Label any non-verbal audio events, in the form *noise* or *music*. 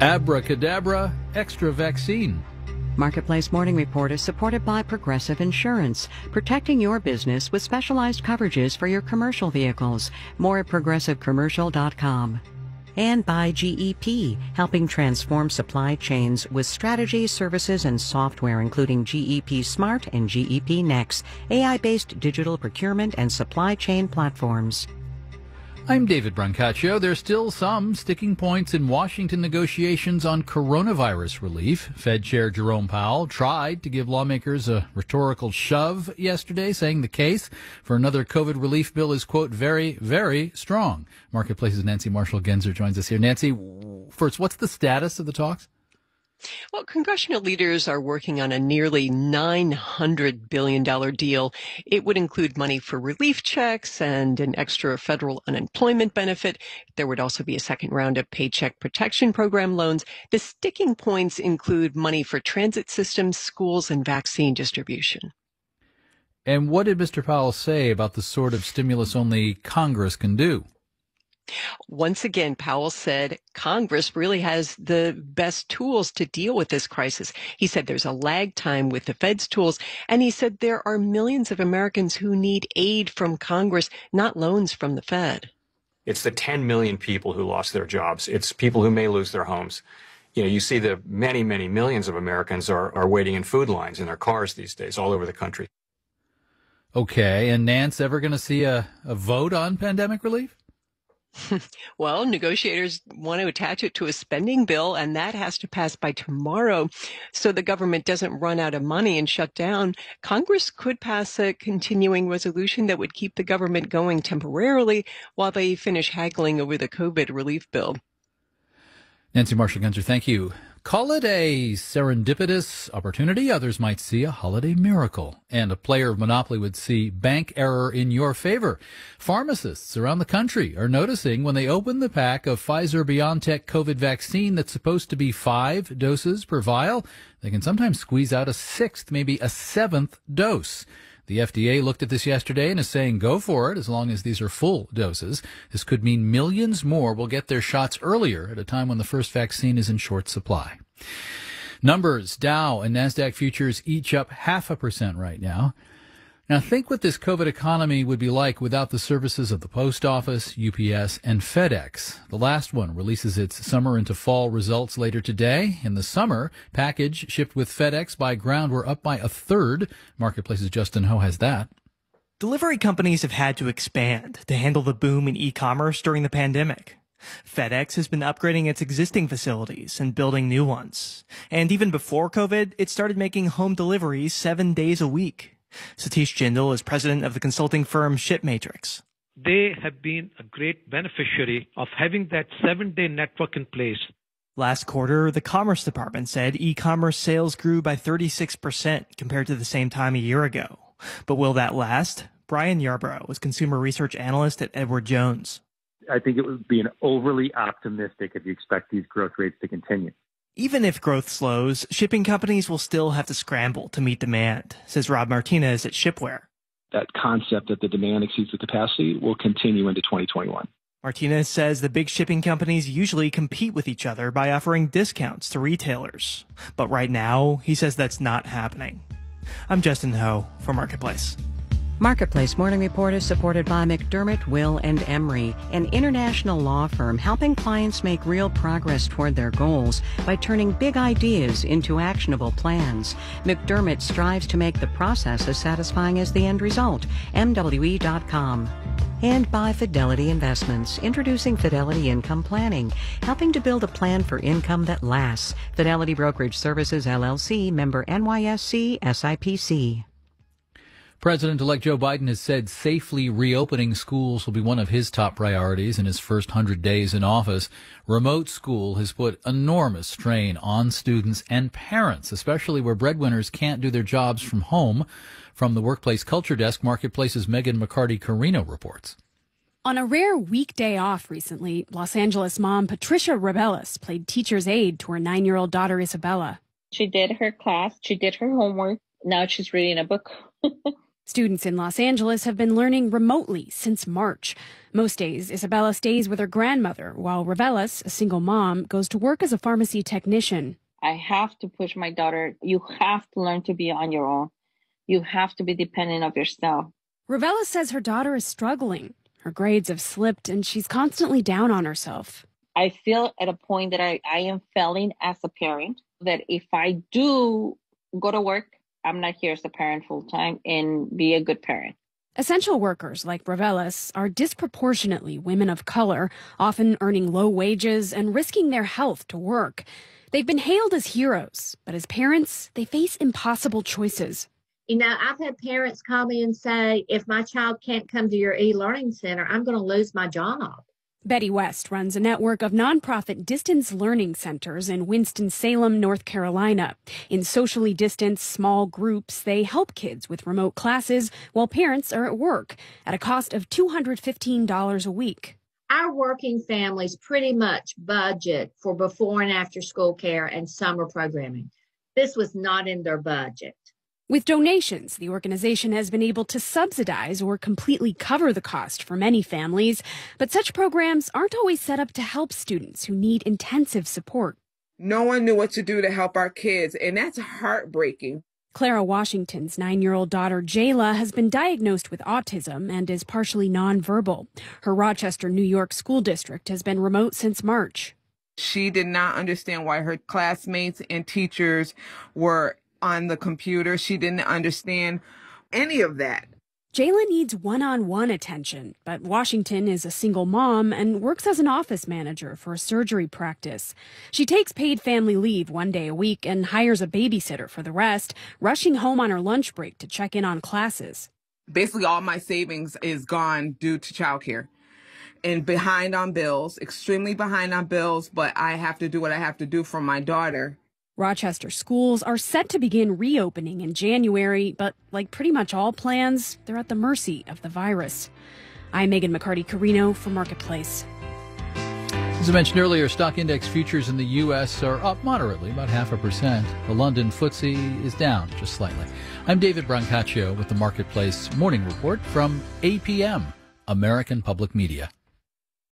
Abracadabra Extra Vaccine. Marketplace Morning Report is supported by Progressive Insurance, protecting your business with specialized coverages for your commercial vehicles. More at progressivecommercial.com. And by GEP, helping transform supply chains with strategy, services, and software, including GEP Smart and GEP Next, AI based digital procurement and supply chain platforms. I'm David Brancaccio. There's still some sticking points in Washington negotiations on coronavirus relief. Fed Chair Jerome Powell tried to give lawmakers a rhetorical shove yesterday, saying the case for another COVID relief bill is, quote, very, very strong. Marketplace's Nancy Marshall Genzer joins us here. Nancy, first, what's the status of the talks? Well, congressional leaders are working on a nearly $900 billion deal. It would include money for relief checks and an extra federal unemployment benefit. There would also be a second round of paycheck protection program loans. The sticking points include money for transit systems, schools, and vaccine distribution. And what did Mr. Powell say about the sort of stimulus only Congress can do? Once again, Powell said Congress really has the best tools to deal with this crisis. He said there's a lag time with the Fed's tools, and he said there are millions of Americans who need aid from Congress, not loans from the Fed. It's the 10 million people who lost their jobs. It's people who may lose their homes. You know, you see the many, many millions of Americans are, are waiting in food lines in their cars these days all over the country. Okay. And Nance ever going to see a, a vote on pandemic relief? *laughs* Well, negotiators want to attach it to a spending bill, and that has to pass by tomorrow. So the government doesn't run out of money and shut down. Congress could pass a continuing resolution that would keep the government going temporarily while they finish haggling over the COVID relief bill. Nancy Marshall Gunzer, thank you. Call it a serendipitous opportunity. Others might see a holiday miracle. And a player of Monopoly would see bank error in your favor. Pharmacists around the country are noticing when they open the pack of Pfizer BioNTech COVID vaccine that's supposed to be five doses per vial, they can sometimes squeeze out a sixth, maybe a seventh dose. The FDA looked at this yesterday and is saying go for it as long as these are full doses. This could mean millions more will get their shots earlier at a time when the first vaccine is in short supply. Numbers, Dow and NASDAQ futures each up half a percent right now. Now, think what this COVID economy would be like without the services of the Post Office, UPS, and FedEx. The last one releases its summer into fall results later today. In the summer, package shipped with FedEx by ground were up by a third. Marketplace's Justin Ho has that. Delivery companies have had to expand to handle the boom in e-commerce during the pandemic. FedEx has been upgrading its existing facilities and building new ones. And even before COVID, it started making home deliveries seven days a week. Satish Jindal is president of the consulting firm Shipmatrix. They have been a great beneficiary of having that seven day network in place. Last quarter, the Commerce Department said e commerce sales grew by 36% compared to the same time a year ago. But will that last? Brian Yarbrough was consumer research analyst at Edward Jones. I think it would be an overly optimistic if you expect these growth rates to continue. Even if growth slows, shipping companies will still have to scramble to meet demand, says Rob Martinez at Shipware. That concept that the demand exceeds the capacity will continue into 2021. Martinez says the big shipping companies usually compete with each other by offering discounts to retailers. But right now, he says that's not happening. I'm Justin Ho for Marketplace. Marketplace Morning Report is supported by McDermott, Will, and Emery, an international law firm helping clients make real progress toward their goals by turning big ideas into actionable plans. McDermott strives to make the process as satisfying as the end result. MWE.com and by Fidelity Investments, introducing Fidelity Income Planning, helping to build a plan for income that lasts. Fidelity Brokerage Services LLC, member NYSC SIPC. President elect Joe Biden has said safely reopening schools will be one of his top priorities in his first 100 days in office. Remote school has put enormous strain on students and parents, especially where breadwinners can't do their jobs from home. From the Workplace Culture Desk, Marketplace's Megan McCarty Carino reports. On a rare weekday off recently, Los Angeles mom Patricia Rebellis played teacher's aide to her nine year old daughter Isabella. She did her class, she did her homework. Now she's reading a book. *laughs* Students in Los Angeles have been learning remotely since March. Most days, Isabella stays with her grandmother, while Ravelas, a single mom, goes to work as a pharmacy technician. I have to push my daughter. You have to learn to be on your own. You have to be dependent of yourself. Revelis says her daughter is struggling. Her grades have slipped, and she's constantly down on herself. I feel at a point that I, I am failing as a parent, that if I do go to work I'm not here as a parent full time and be a good parent. Essential workers like Ravelis are disproportionately women of color, often earning low wages and risking their health to work. They've been hailed as heroes, but as parents, they face impossible choices. You know, I've had parents call me and say, if my child can't come to your e learning center, I'm going to lose my job. Betty West runs a network of nonprofit distance learning centers in Winston-Salem, North Carolina. In socially distanced small groups, they help kids with remote classes while parents are at work at a cost of $215 a week. Our working families pretty much budget for before and after school care and summer programming. This was not in their budget. With donations, the organization has been able to subsidize or completely cover the cost for many families, but such programs aren't always set up to help students who need intensive support. No one knew what to do to help our kids, and that's heartbreaking. Clara Washington's nine year old daughter Jayla has been diagnosed with autism and is partially nonverbal. Her Rochester, New York school district has been remote since March. She did not understand why her classmates and teachers were on the computer. She didn't understand any of that. Jayla needs one on one attention, but Washington is a single mom and works as an office manager for a surgery practice. She takes paid family leave one day a week and hires a babysitter for the rest, rushing home on her lunch break to check in on classes. Basically, all my savings is gone due to childcare and behind on bills, extremely behind on bills, but I have to do what I have to do for my daughter Rochester schools are set to begin reopening in January, but like pretty much all plans, they're at the mercy of the virus. I'm Megan McCarty Carino for Marketplace. As I mentioned earlier, stock index futures in the U.S. are up moderately, about half a percent. The London FTSE is down just slightly. I'm David Brancaccio with the Marketplace Morning Report from APM, American Public Media.